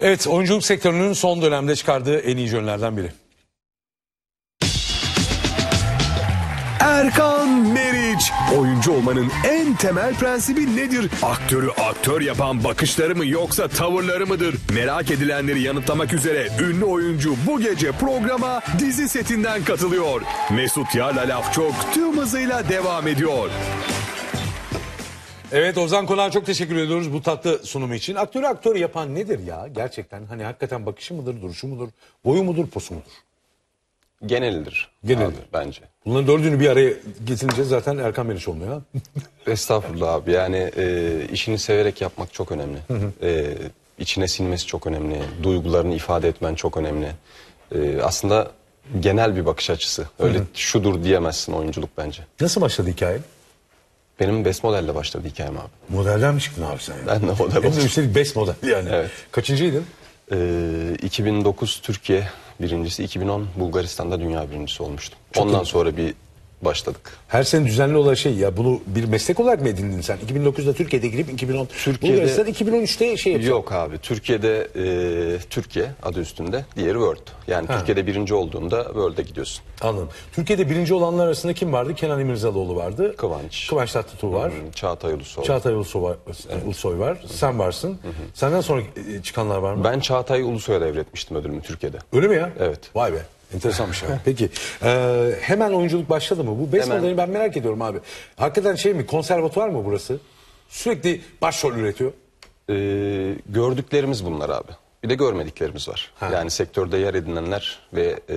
Evet oyunculuk sektörünün son dönemde çıkardığı en iyi yönlerden biri. Erkan Meriç. Oyuncu olmanın en temel prensibi nedir? Aktörü aktör yapan bakışları mı yoksa tavırları mıdır? Merak edilenleri yanıtlamak üzere ünlü oyuncu bu gece programa dizi setinden katılıyor. Mesut Yarla Laf Çok tüm hızıyla devam ediyor. Evet Ozan Konak'a çok teşekkür ediyoruz bu tatlı sunumu için. Aktörü aktör yapan nedir ya gerçekten? Hani hakikaten bakışı mıdır, duruşu mudur, boyu mudur, posu mudur? Genelidir. Genelidir. Abi, bence. Bunların dördünü bir araya getirince zaten Erkan Meriç olmuyor. Estağfurullah abi yani e, işini severek yapmak çok önemli. Hı hı. E, içine sinmesi çok önemli. Duygularını ifade etmen çok önemli. E, aslında genel bir bakış açısı. Öyle hı hı. şudur diyemezsin oyunculuk bence. Nasıl başladı hikaye? Benim best modelle başladı hikayem abi. Modelden mi çıktın abi sen? Ben de model Hem de oldum. üstelik best model yani. Evet. Kaçıncıydın? Ee, 2009 Türkiye birincisi, 2010 Bulgaristan'da dünya birincisi olmutlu. olmuştum. Ondan sonra bir başladık. Her sene düzenli olarak şey ya bunu bir meslek olarak mı edindin sen? 2009'da Türkiye'de girip 2010 Türkiye'de sen 2013'te şey yapıyorsun. Yok abi Türkiye'de e, Türkiye adı üstünde diğeri World. Yani ha. Türkiye'de birinci olduğunda World'e gidiyorsun. Anladım. Türkiye'de birinci olanlar arasında kim vardı? Kenan İmirzalıoğlu vardı. Kıvanç. Kıvanç Tatlıtuğ var. Hı, Çağatay Ulusoy. Çağatay Ulusoy var. E, evet. Ulusoy var. Sen varsın. Hı hı. Senden sonra e, çıkanlar var mı? Ben Çağatay Ulusoy'a devretmiştim ödülümü Türkiye'de. Öyle mi ya? Evet. Vay be. Enteresan abi. Şey. Peki e, hemen oyunculuk başladı mı? Bu besmelerini ben merak ediyorum abi. Hakikaten şey mi konservatuvar mı burası? Sürekli başrol üretiyor. Ee, gördüklerimiz bunlar abi. Bir de görmediklerimiz var. Ha. Yani sektörde yer edinenler ve e,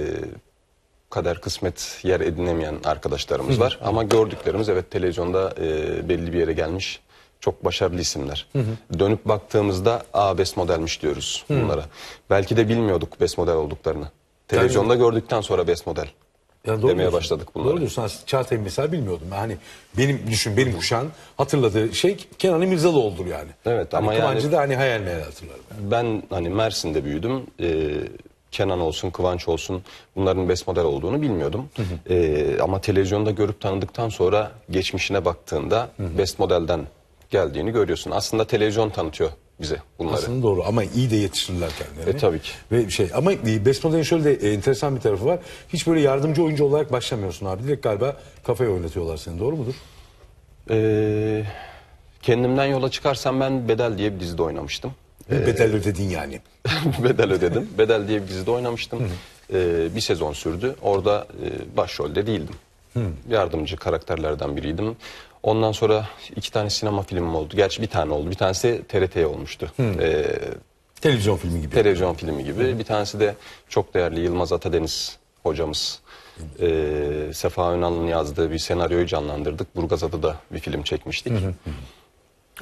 kader kısmet yer edinemeyen arkadaşlarımız var. Ama gördüklerimiz evet televizyonda e, belli bir yere gelmiş çok başarılı isimler. Dönüp baktığımızda a best modelmiş diyoruz bunlara. Belki de bilmiyorduk best model olduklarını. Televizyonda yani, gördükten sonra best model. Yani demeye diyorsun. başladık bunları. Doğru diyorsun. Aslında mesela bilmiyordum. Hani benim düşün benim kuşan hatırladığı şey Kenan İmirzalıoğlu'dur yani. Evet hani ama hani yani. da hani hayal meyal hatırlarım. Yani. Ben hani Mersin'de büyüdüm. Ee, Kenan olsun, Kıvanç olsun bunların best model olduğunu bilmiyordum. Hı hı. Ee, ama televizyonda görüp tanıdıktan sonra geçmişine baktığında hı hı. best modelden geldiğini görüyorsun. Aslında televizyon tanıtıyor bize bunları. Aslında doğru ama iyi de yetiştirirler kendilerini. E tabii ki. Ve şey ama Besmode'nin şöyle de e, enteresan bir tarafı var. Hiç böyle yardımcı oyuncu olarak başlamıyorsun abi. Direkt galiba kafaya oynatıyorlar seni. Doğru mudur? Ee, kendimden yola çıkarsam ben Bedel diye bir dizide oynamıştım. Bir e, bedel ödedin yani. bedel ödedim. Bedel diye bir dizide oynamıştım. ee, bir sezon sürdü. Orada e, başrolde değildim. Yardımcı karakterlerden biriydim. Ondan sonra iki tane sinema filmim oldu. Gerçi bir tane oldu. Bir tanesi TRT'ye olmuştu. Hmm. Ee, Televizyon filmi gibi. televizyon filmi gibi. Bir tanesi de çok değerli Yılmaz Atadeniz hocamız. ee, Sefa Önal'ın yazdığı bir senaryoyu canlandırdık. da bir film çekmiştik.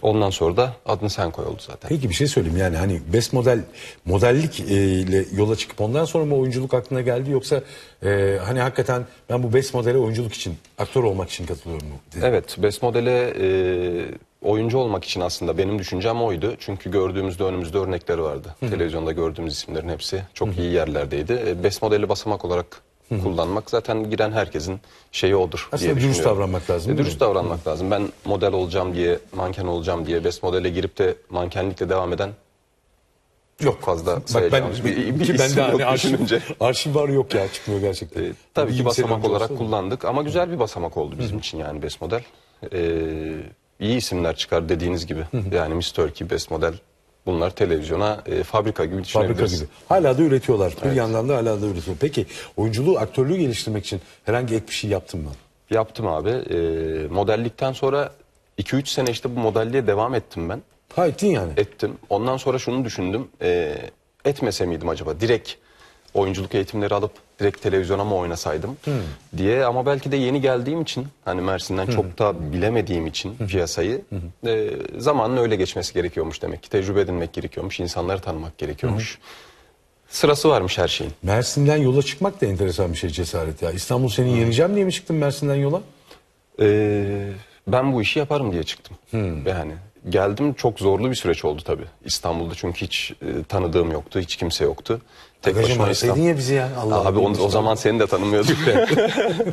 Ondan sonra da adını sen koy oldu zaten. Peki bir şey söyleyeyim yani hani best model modellik e, ile yola çıkıp ondan sonra mı oyunculuk aklına geldi yoksa e, hani hakikaten ben bu best modele oyunculuk için aktör olmak için katılıyorum mu? dedi? Evet best modele e, oyuncu olmak için aslında benim düşüncem oydu. Çünkü gördüğümüzde önümüzde örnekleri vardı. Televizyonda gördüğümüz isimlerin hepsi çok iyi yerlerdeydi. E, Best modeli basamak olarak kullanmak zaten giren herkesin şeyi odur Aslında diye dürüst davranmak lazım. E, dürüst davranmak lazım. Ben model olacağım diye, manken olacağım diye best modele girip de mankenlikle devam eden Yok fazla Bak ben, bir, bir ki ben de hani arşiv, arşiv var yok ya çıkmıyor gerçekten. Ee, tabii bir ki basamak olarak olsa kullandık ama güzel bir basamak oldu bizim için yani Best Model. Ee, iyi isimler çıkar dediğiniz gibi. Yani Miss Turkey, Best Model Bunlar televizyona e, fabrika gibi Fabrika gibi. Hala da üretiyorlar. Bir yandan da hala da üretiyor. Peki oyunculuğu, aktörlüğü geliştirmek için herhangi ek bir şey yaptın mı? Yaptım abi. E, modellikten sonra 2-3 sene işte bu modelliğe devam ettim ben. Ha ettin yani. ettim. Ondan sonra şunu düşündüm. E, etmese miydim acaba? Direkt oyunculuk eğitimleri alıp direkt televizyona mı oynasaydım hmm. diye ama belki de yeni geldiğim için hani Mersin'den hmm. çok da bilemediğim için hmm. piyasayı hmm. E, zamanın öyle geçmesi gerekiyormuş demek ki tecrübe edinmek gerekiyormuş insanları tanımak gerekiyormuş. Hmm. Sırası varmış her şeyin. Mersin'den yola çıkmak da enteresan bir şey cesaret ya. İstanbul seni hmm. yeneceğim diye mi çıktın Mersin'den yola? Ee, ben bu işi yaparım diye çıktım. Hmm. Yani geldim çok zorlu bir süreç oldu tabii. İstanbul'da çünkü hiç e, tanıdığım yoktu, hiç kimse yoktu. Tek Agacım başıma İstanbul. ya bizi ya. Allah Abi onu, o zaman seni de tanımıyorduk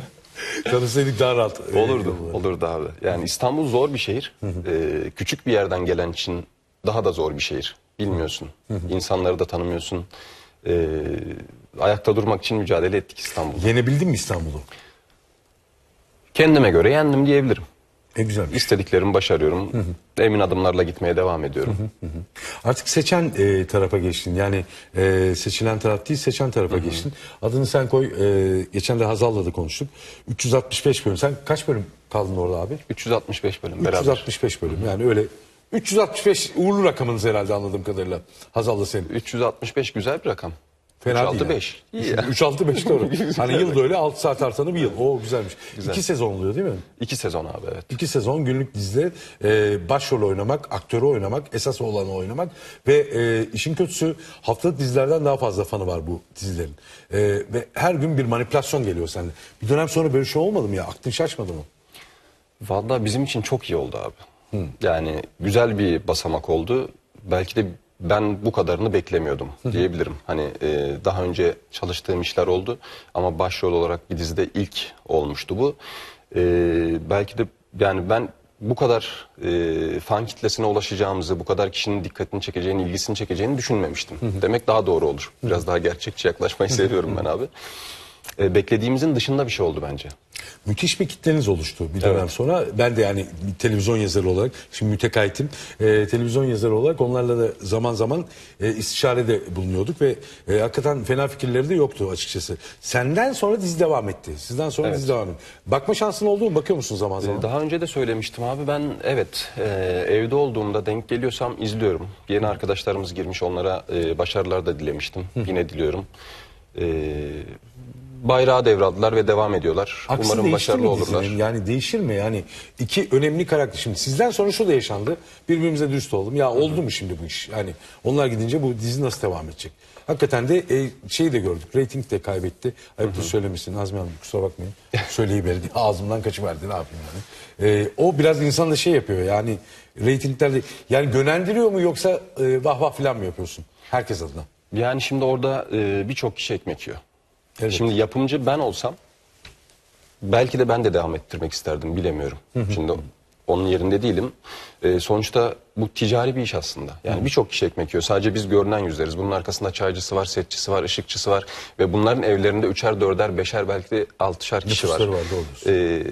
Tanısaydık daha rahat. E, olurdu, olurdu abi. Yani İstanbul zor bir şehir. Ee, küçük bir yerden gelen için daha da zor bir şehir. Bilmiyorsun. İnsanları da tanımıyorsun. Ee, ayakta durmak için mücadele ettik İstanbul'da. Yenebildin mi İstanbul'u? Kendime göre yendim diyebilirim. Ne güzel. Şey. İstediklerimi başarıyorum. Hı hı. Emin adımlarla gitmeye devam ediyorum. Hı hı hı. Artık seçen e, tarafa geçtin. Yani e, seçilen taraf değil seçen tarafa hı hı. geçtin. Adını sen koy. E, geçen de Hazal'la da konuştuk. 365 bölüm. Sen kaç bölüm kaldın orada abi? 365 bölüm 365 beraber. 365 bölüm. Hı hı. Yani öyle 365 uğurlu rakamınız herhalde anladığım kadarıyla. Hazal'la senin. 365 güzel bir rakam. Fena 3-6-5. Yani. 3-6-5 doğru. hani yıl böyle 6 saat artanı bir yıl. O güzelmiş. Güzel. İki sezon oluyor değil mi? İki sezon abi evet. İki sezon günlük dizide e, başrol oynamak, aktörü oynamak, esas olanı oynamak ve e, işin kötüsü haftalık dizilerden daha fazla fanı var bu dizilerin. E, ve her gün bir manipülasyon geliyor sende. Bir dönem sonra böyle şey olmadı mı ya? Aklın şaşmadı mı? Valla bizim için çok iyi oldu abi. Hı. Yani güzel bir basamak oldu. Belki de ben bu kadarını beklemiyordum diyebilirim. Hani e, daha önce çalıştığım işler oldu ama başrol olarak bir dizide ilk olmuştu bu. E, belki de yani ben bu kadar e, fan kitlesine ulaşacağımızı, bu kadar kişinin dikkatini çekeceğini, ilgisini çekeceğini düşünmemiştim. Demek daha doğru olur. Biraz daha gerçekçi yaklaşmayı seviyorum ben abi. E, beklediğimizin dışında bir şey oldu bence müthiş bir kitleniz oluştu bir dönem evet. sonra. Ben de yani televizyon yazarı olarak şimdi mütekaytim e, televizyon yazarı olarak onlarla da zaman zaman e, istişarede bulunuyorduk ve e, hakikaten fena fikirleri de yoktu açıkçası. Senden sonra dizi devam etti. Sizden sonra evet. dizi devam etti. Bakma şansın oldu mu? Bakıyor musun zaman zaman? Daha önce de söylemiştim abi ben evet e, evde olduğumda denk geliyorsam izliyorum. Yeni arkadaşlarımız girmiş onlara e, başarılar da dilemiştim. Hı. Yine diliyorum. Eee bayrağı devraldılar ve devam ediyorlar. Aksi Umarım başarılı olurlar. dizinin? Yani değişir mi? Yani iki önemli karakter. Şimdi sizden sonra şu da yaşandı. Birbirimize dürüst oldum. Ya oldu mu şimdi bu iş? Yani onlar gidince bu dizi nasıl devam edecek? Hakikaten de e, şeyi de gördük. Rating de kaybetti. Ayıptır söylemesin Nazmi Hanım kusura bakmayın. Söyleyiverdi. Ağzımdan kaçıverdi ne yapayım yani. E, o biraz insan da şey yapıyor yani. Ratingler yani gönendiriyor mu yoksa e, vah vah filan mı yapıyorsun? Herkes adına. Yani şimdi orada e, birçok kişi ekmek yiyor. Evet. Şimdi yapımcı ben olsam belki de ben de devam ettirmek isterdim bilemiyorum. Şimdi onun yerinde değilim. Ee, sonuçta bu ticari bir iş aslında. Yani birçok kişi ekmek yiyor. Sadece biz görünen yüzleriz. Bunun arkasında çaycısı var, setçisi var, ışıkçısı var. Ve bunların evlerinde üçer, dörder, beşer belki de altışar kişi var. var Ee,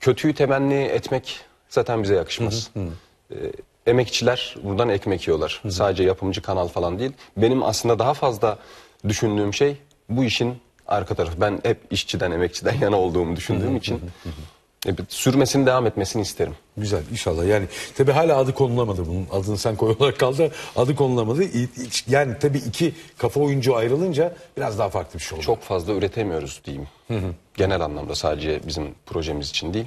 kötüyü temenni etmek zaten bize yakışmaz. Ee, emekçiler buradan ekmek yiyorlar. Sadece yapımcı kanal falan değil. Benim aslında daha fazla düşündüğüm şey bu işin arka taraf. Ben hep işçiden, emekçiden yana olduğumu düşündüğüm için e, sürmesini devam etmesini isterim. Güzel inşallah yani tabi hala adı konulamadı bunun adını sen koy olarak kaldı adı konulamadı yani tabi iki kafa oyuncu ayrılınca biraz daha farklı bir şey oldu. Çok fazla üretemiyoruz diyeyim genel anlamda sadece bizim projemiz için değil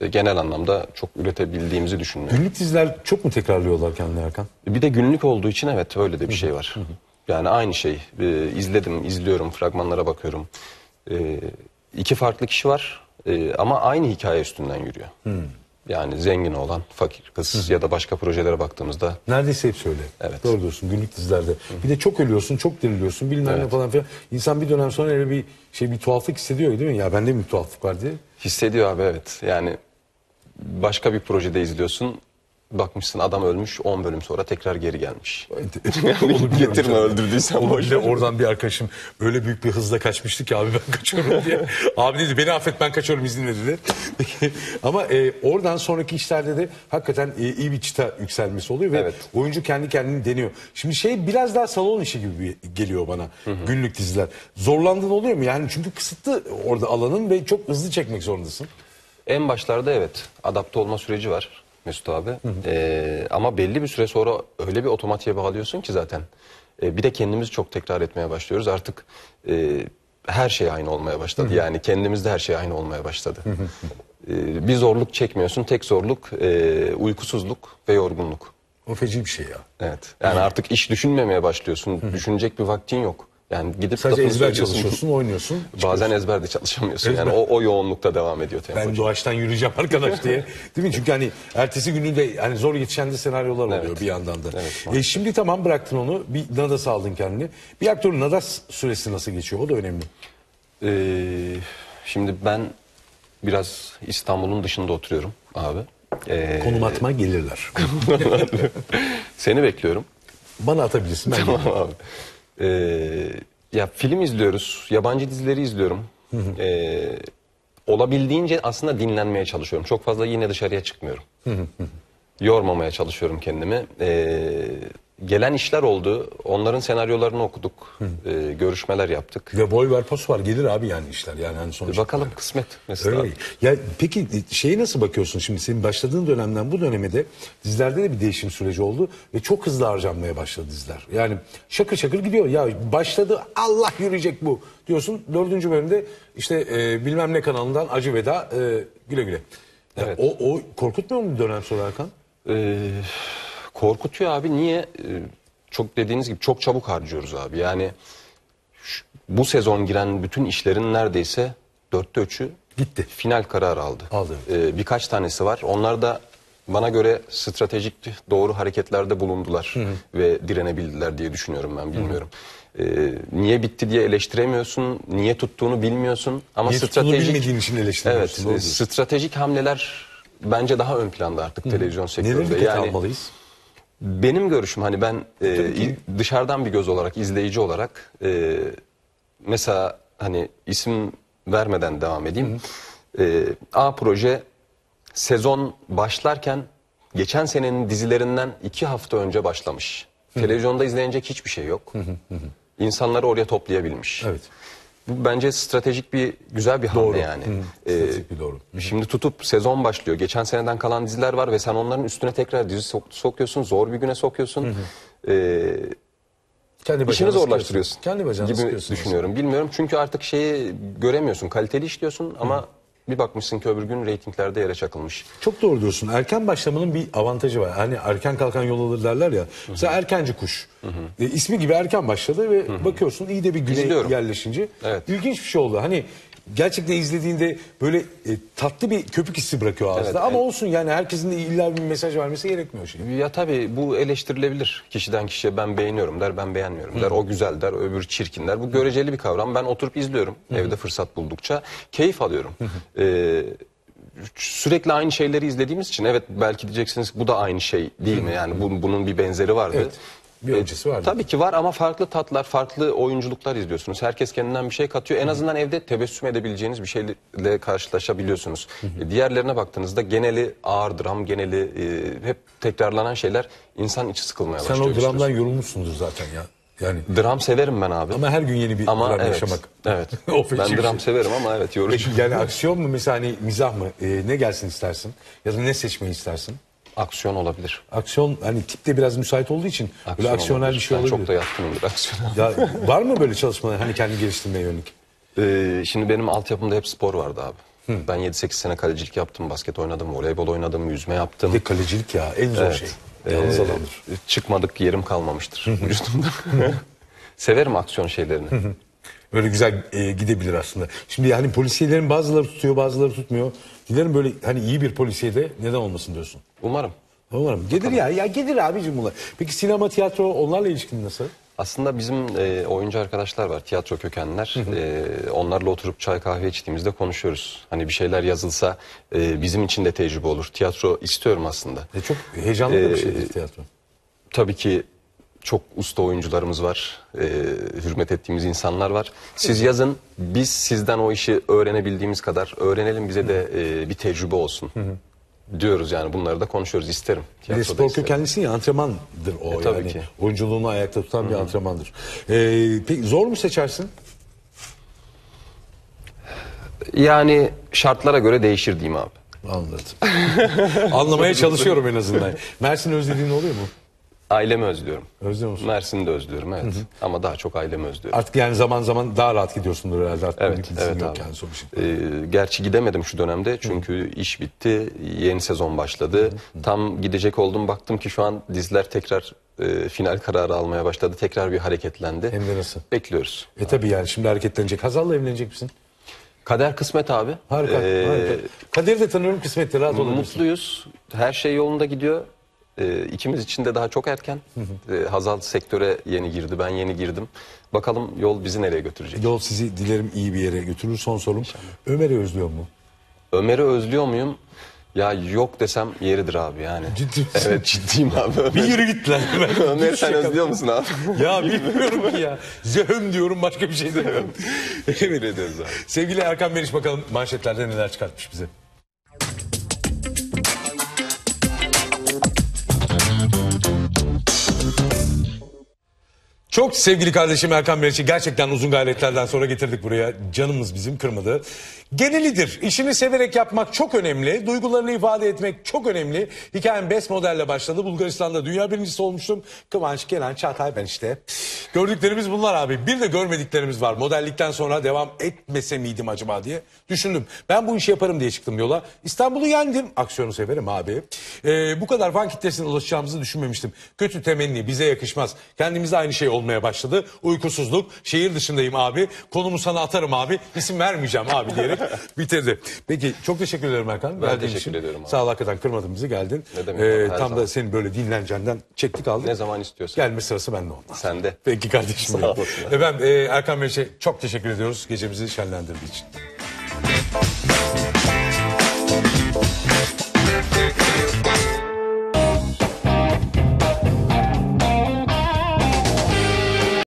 e, genel anlamda çok üretebildiğimizi düşünmüyorum. Günlük diziler çok mu tekrarlıyorlar kendini Erkan? E, bir de günlük olduğu için evet öyle de bir şey var. Yani aynı şey. Ee, izledim, izliyorum, fragmanlara bakıyorum. Ee, iki farklı kişi var ee, ama aynı hikaye üstünden yürüyor. Hmm. Yani zengin olan, fakir kız hmm. ya da başka projelere baktığımızda. Neredeyse hep öyle. Evet. Doğru diyorsun günlük dizilerde. Hmm. Bir de çok ölüyorsun, çok diriliyorsun bilmem ne falan filan. İnsan bir dönem sonra öyle bir şey bir tuhaflık hissediyor değil mi? Ya bende mi bir tuhaflık var diye. Hissediyor abi evet. Yani başka bir projede izliyorsun. Bakmışsın adam ölmüş 10 bölüm sonra tekrar geri gelmiş. yani getirme öldürdüysen boş ver. Oradan bir arkadaşım öyle büyük bir hızla kaçmıştı ki abi ben kaçıyorum diye. abi dedi beni affet ben kaçıyorum izinle dedi. Ama e, oradan sonraki işlerde de hakikaten e, iyi bir çıta yükselmesi oluyor ve evet. oyuncu kendi kendini deniyor. Şimdi şey biraz daha salon işi gibi geliyor bana hı hı. günlük diziler. Zorlandın oluyor mu? Yani çünkü kısıtlı orada alanın ve çok hızlı çekmek zorundasın. En başlarda evet adapte olma süreci var. Mesut abi. Hı hı. E, ama belli bir süre sonra öyle bir otomatiğe bağlıyorsun ki zaten. E, bir de kendimiz çok tekrar etmeye başlıyoruz. Artık e, her şey aynı olmaya başladı. Hı hı. Yani kendimizde her şey aynı olmaya başladı. Hı hı. E, bir zorluk çekmiyorsun. Tek zorluk e, uykusuzluk ve yorgunluk. O feci bir şey ya. Evet. Yani artık iş düşünmemeye başlıyorsun. Hı hı. Düşünecek bir vaktin yok. Yani gidip Sadece ezber çalışıyorsun, oynuyorsun. Bazen çıkıyorsun. ezberde çalışamıyorsun. Ezber. Yani o, o yoğunlukta devam ediyor tempo. Ben doğaçtan yürüyeceğim arkadaş diye. Değil mi? Çünkü hani ertesi günü de hani zor yetişen de senaryolar oluyor evet. bir yandan da. Evet, e, şimdi tamam bıraktın onu. Bir Nadas aldın kendini. Bir aktörün Nadas süresi nasıl geçiyor? O da önemli. Ee, şimdi ben biraz İstanbul'un dışında oturuyorum abi. Ee, Konum atma gelirler. Seni bekliyorum. Bana atabilirsin. Ben tamam abi. Ee, ya film izliyoruz, yabancı dizileri izliyorum. Ee, olabildiğince aslında dinlenmeye çalışıyorum. Çok fazla yine dışarıya çıkmıyorum. Yormamaya çalışıyorum kendimi. Ee, gelen işler oldu. Onların senaryolarını okuduk. E, görüşmeler yaptık. Ve boy ver pos var gelir abi yani işler. Yani hani sonuçta. Bakalım yani. kısmet mesela. Öyle. Ya peki şeyi nasıl bakıyorsun şimdi senin başladığın dönemden bu döneme de dizilerde de bir değişim süreci oldu ve çok hızlı harcanmaya başladı dizler. Yani şakır şakır gidiyor. Ya başladı Allah yürüyecek bu diyorsun. Dördüncü bölümde işte e, bilmem ne kanalından acı veda e, güle güle. Ya, evet. o, o korkutmuyor mu dönem sonra Erkan? Ee, Korkutuyor abi niye? Ee, çok dediğiniz gibi çok çabuk harcıyoruz abi. Yani şu, bu sezon giren bütün işlerin neredeyse dörtte üçü Bitti. final kararı aldı. Aldı. Ee, birkaç tanesi var. Onlar da bana göre stratejik doğru hareketlerde bulundular hı hı. ve direnebildiler diye düşünüyorum ben bilmiyorum. Hı hı. Ee, niye bitti diye eleştiremiyorsun, niye tuttuğunu bilmiyorsun ama niye stratejik bilmediğin için eleştiremiyorsun. Evet, e, stratejik hamleler bence daha ön planda artık hı. televizyon sektöründe. Neleri yani, almalıyız? Benim görüşüm hani ben e, dışarıdan bir göz olarak, izleyici olarak e, mesela hani isim vermeden devam edeyim. E, A proje sezon başlarken geçen senenin dizilerinden iki hafta önce başlamış. Televizyonda izlenecek hiçbir şey yok. İnsanları oraya toplayabilmiş. Evet. Bu bence stratejik bir güzel bir hamle Doğru. yani. Hı, ee, stratejik bir doğru. Şimdi tutup sezon başlıyor. Geçen seneden kalan diziler var ve sen onların üstüne tekrar dizi sok- sokuyorsun. Zor bir güne sokuyorsun. Ee, Kendi bacağını İşini zorlaştırıyorsun. Kendi bacağını gibi düşünüyorum. Bilmiyorum çünkü artık şeyi göremiyorsun. Kaliteli işliyorsun ama bir bakmışsın ki öbür gün reytinglerde yere çakılmış. Çok doğru diyorsun. Erken başlamanın bir avantajı var. Hani erken kalkan yol alır derler ya. Mesela erkenci kuş. Hı hı. E, ismi gibi erken başladı ve hı hı. bakıyorsun iyi de bir güne İzliyorum. yerleşince. Evet. İlginç bir şey oldu. Hani gerçekten izlediğinde böyle e, tatlı bir köpük hissi bırakıyor ağızda. Evet, Ama evet. olsun yani herkesin de illa bir mesaj vermesi gerekmiyor şey. Ya tabii bu eleştirilebilir. Kişiden kişiye ben beğeniyorum der, ben beğenmiyorum der. O güzel der, öbür çirkin der. Bu göreceli bir kavram. Ben oturup izliyorum evde fırsat buldukça. Keyif alıyorum. Ee, sürekli aynı şeyleri izlediğimiz için evet belki diyeceksiniz bu da aynı şey değil mi? Yani bu- bunun bir benzeri vardı. Evet bir e, öncesi var. Tabii ki var ama farklı tatlar, farklı oyunculuklar izliyorsunuz. Herkes kendinden bir şey katıyor. En azından evde tebessüm edebileceğiniz bir şeyle karşılaşabiliyorsunuz. E, diğerlerine baktığınızda geneli ağır dram, geneli e, hep tekrarlanan şeyler insan içi sıkılmaya başlıyor. Sen o dramdan yorulmuşsundur zaten ya. Yani Dram severim ben abi. ama her gün yeni bir Ama dram evet. yaşamak. Evet. ben dram şey. severim ama evet yorucu. yani aksiyon mu mesela hani mizah mı? Ee, ne gelsin istersin? Ya da ne seçmeyi istersin? Aksiyon olabilir. Aksiyon hani tipte biraz müsait olduğu için aksiyon böyle aksiyonel olabilir. bir şey ben olabilir. çok da yatkınımdır aksiyona. Ya, var mı böyle çalışmalar hani kendi geliştirmeye yönelik? Ee, şimdi benim altyapımda hep spor vardı abi. Hı. Ben 7-8 sene kalecilik yaptım, basket oynadım, voleybol oynadım, yüzme yaptım. Bir kalecilik ya en zor evet. şey. Yalnız ee, adamdır. Çıkmadık yerim kalmamıştır vücudumda. Severim aksiyon şeylerini. Hı hı. Böyle güzel e, gidebilir aslında. Şimdi hani polisiyelerin bazıları tutuyor bazıları tutmuyor. Dilerim böyle hani iyi bir polisiye de neden olmasın diyorsun. Umarım. Umarım. Gelir ya. Ya gelir abicim bunlar. Peki sinema, tiyatro onlarla ilişkin nasıl? Aslında bizim e, oyuncu arkadaşlar var, tiyatro kökenler. E, onlarla oturup çay kahve içtiğimizde konuşuyoruz. Hani bir şeyler yazılsa e, bizim için de tecrübe olur. Tiyatro istiyorum aslında. E, çok heyecanlı da bir e, şeydir tiyatro. Tabii ki çok usta oyuncularımız var. E, hürmet ettiğimiz insanlar var. Siz yazın biz sizden o işi öğrenebildiğimiz kadar öğrenelim bize de e, bir tecrübe olsun. Hı hı. Diyoruz yani bunları da konuşuyoruz isterim. Bir de spor kökenlisi ya antrenmandır o e, yani. Ki. Oyunculuğunu ayakta tutan Hı-hı. bir antrenmandır. E, peki zor mu seçersin? Yani şartlara göre değişir diyeyim abi. Anladım. Anlamaya çalışıyorum en azından. Mersin özlediğin oluyor mu? Ailemi özlüyorum. Özlüyor musun? Mersin'i de özlüyorum evet. Hı hı. Ama daha çok ailemi özlüyorum. Artık yani zaman zaman daha rahat gidiyorsundur herhalde. Artık evet, evet abi. Yani Ee, gerçi gidemedim şu dönemde çünkü hı. iş bitti. Yeni sezon başladı. Hı hı. Tam gidecek oldum baktım ki şu an dizler tekrar e, final kararı almaya başladı. Tekrar bir hareketlendi. Hem de nasıl? Bekliyoruz. E tabii yani şimdi hareketlenecek. Hazal'la evlenecek misin? Kader kısmet abi. Harika, ee, harika. Kader'i de tanıyorum kısmetli rahat olun. Mutluyuz. Her şey yolunda gidiyor. E, ikimiz için de daha çok erken. E, Hazal sektöre yeni girdi, ben yeni girdim. Bakalım yol bizi nereye götürecek? Yol sizi dilerim iyi bir yere götürür. Son sorum. Ömer'i özlüyor mu? Ömer'i özlüyor muyum? Ya yok desem yeridir abi yani. Ciddi misin? Evet ciddiyim abi. Ömer. Bir yürü git lan. Ömer sen özlüyor musun abi? ya bilmiyorum ki ya. Zöhüm diyorum başka bir şey demiyorum. Emin ediyoruz abi. Sevgili Erkan Meriç bakalım manşetlerde neler çıkartmış bize. Çok sevgili kardeşim Erkan Meriç'i gerçekten uzun gayretlerden sonra getirdik buraya. Canımız bizim kırmadı. Genelidir. İşini severek yapmak çok önemli. Duygularını ifade etmek çok önemli. Hikayem best modelle başladı. Bulgaristan'da dünya birincisi olmuştum. Kıvanç, Kenan, Çağatay ben işte. Gördüklerimiz bunlar abi. Bir de görmediklerimiz var. Modellikten sonra devam etmese miydim acaba diye düşündüm. Ben bu işi yaparım diye çıktım yola. İstanbul'u yendim. Aksiyonu severim abi. Ee, bu kadar fan kitlesine ulaşacağımızı düşünmemiştim. Kötü temenni bize yakışmaz. Kendimize aynı şey olmaz olmaya başladı. Uykusuzluk, şehir dışındayım abi, konumu sana atarım abi, isim vermeyeceğim abi diyerek bitirdi. Peki çok teşekkür ederim Erkan. Ben teşekkür için. ederim. Abi. Sağ ol hakikaten kırmadın bizi geldin. Ne demek ee, Tam zaman. da senin böyle dinleneceğinden çektik aldık. Ne zaman istiyorsan. Gelme sırası bende oldu Sende. Peki kardeşim. Sağ olasın. Efendim e, Erkan Bey'e çok teşekkür ediyoruz gecemizi şenlendirdiği için.